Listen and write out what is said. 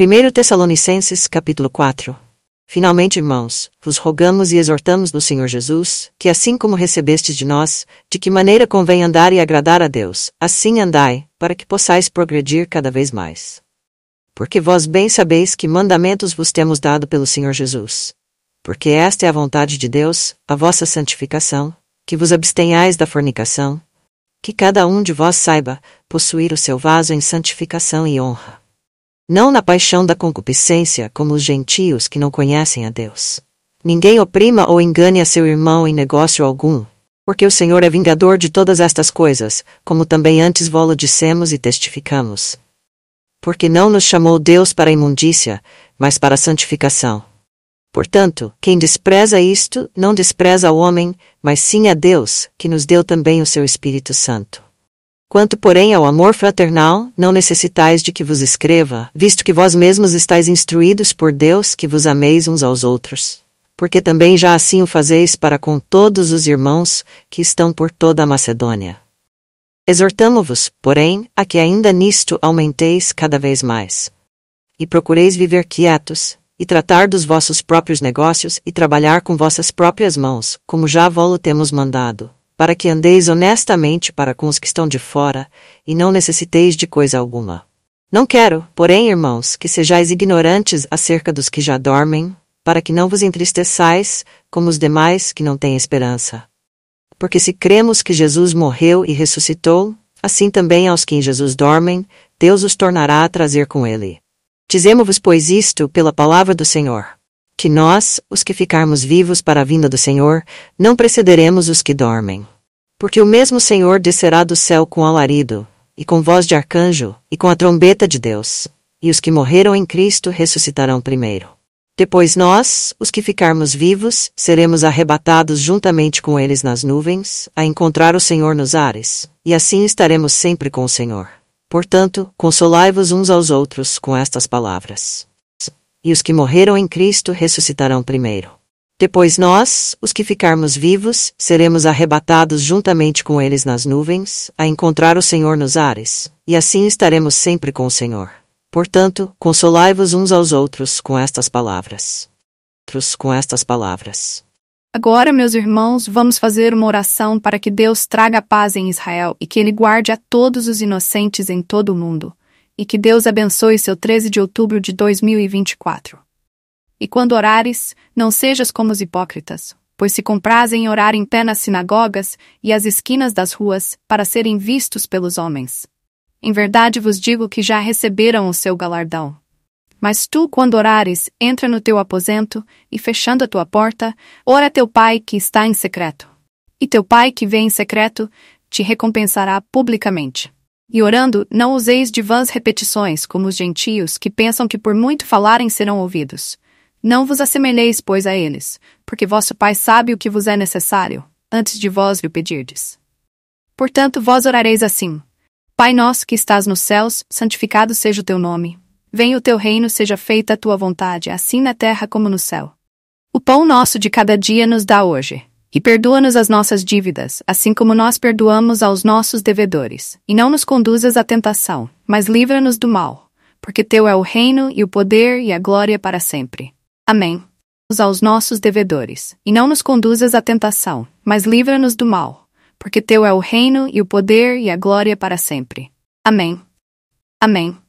1 Tessalonicenses capítulo 4 Finalmente, irmãos, vos rogamos e exortamos no Senhor Jesus, que assim como recebestes de nós, de que maneira convém andar e agradar a Deus, assim andai, para que possais progredir cada vez mais. Porque vós bem sabeis que mandamentos vos temos dado pelo Senhor Jesus. Porque esta é a vontade de Deus, a vossa santificação, que vos abstenhais da fornicação, que cada um de vós saiba possuir o seu vaso em santificação e honra não na paixão da concupiscência, como os gentios que não conhecem a Deus. Ninguém oprima ou engane a seu irmão em negócio algum, porque o Senhor é vingador de todas estas coisas, como também antes vós dissemos e testificamos. Porque não nos chamou Deus para a imundícia, mas para a santificação. Portanto, quem despreza isto, não despreza o homem, mas sim a Deus, que nos deu também o seu Espírito Santo. Quanto, porém, ao amor fraternal, não necessitais de que vos escreva, visto que vós mesmos estáis instruídos por Deus que vos ameis uns aos outros. Porque também já assim o fazeis para com todos os irmãos que estão por toda a Macedônia. Exortamo-vos, porém, a que ainda nisto aumenteis cada vez mais. E procureis viver quietos, e tratar dos vossos próprios negócios e trabalhar com vossas próprias mãos, como já vós temos mandado para que andeis honestamente para com os que estão de fora, e não necessiteis de coisa alguma. Não quero, porém, irmãos, que sejais ignorantes acerca dos que já dormem, para que não vos entristeçais, como os demais que não têm esperança. Porque se cremos que Jesus morreu e ressuscitou, assim também aos que em Jesus dormem, Deus os tornará a trazer com ele. Dizemos-vos, pois, isto pela palavra do Senhor que nós, os que ficarmos vivos para a vinda do Senhor, não precederemos os que dormem. Porque o mesmo Senhor descerá do céu com alarido, e com voz de arcanjo, e com a trombeta de Deus. E os que morreram em Cristo ressuscitarão primeiro. Depois nós, os que ficarmos vivos, seremos arrebatados juntamente com eles nas nuvens, a encontrar o Senhor nos ares, e assim estaremos sempre com o Senhor. Portanto, consolai-vos uns aos outros com estas palavras e os que morreram em Cristo ressuscitarão primeiro. Depois nós, os que ficarmos vivos, seremos arrebatados juntamente com eles nas nuvens, a encontrar o Senhor nos ares, e assim estaremos sempre com o Senhor. Portanto, consolai-vos uns aos outros com estas palavras. Outros com estas palavras. Agora, meus irmãos, vamos fazer uma oração para que Deus traga paz em Israel e que ele guarde a todos os inocentes em todo o mundo e que Deus abençoe seu 13 de outubro de 2024. E quando orares, não sejas como os hipócritas, pois se comprazem em orar em pé nas sinagogas e às esquinas das ruas, para serem vistos pelos homens. Em verdade vos digo que já receberam o seu galardão. Mas tu, quando orares, entra no teu aposento, e fechando a tua porta, ora teu pai que está em secreto. E teu pai que vê em secreto, te recompensará publicamente. E orando, não useis de vãs repetições, como os gentios, que pensam que por muito falarem serão ouvidos. Não vos assemelheis, pois, a eles, porque vosso Pai sabe o que vos é necessário, antes de vós lhe o pedirdes. Portanto, vós orareis assim: Pai nosso que estás nos céus, santificado seja o teu nome. Venha o teu reino, seja feita a tua vontade, assim na terra como no céu. O pão nosso de cada dia nos dá hoje. E perdoa-nos as nossas dívidas, assim como nós perdoamos aos nossos devedores. E não nos conduzas à tentação, mas livra-nos do mal, porque Teu é o reino e o poder e a glória para sempre. Amém. Aos nossos devedores, e não nos conduzas à tentação, mas livra-nos do mal, porque Teu é o reino e o poder e a glória para sempre. Amém. Amém.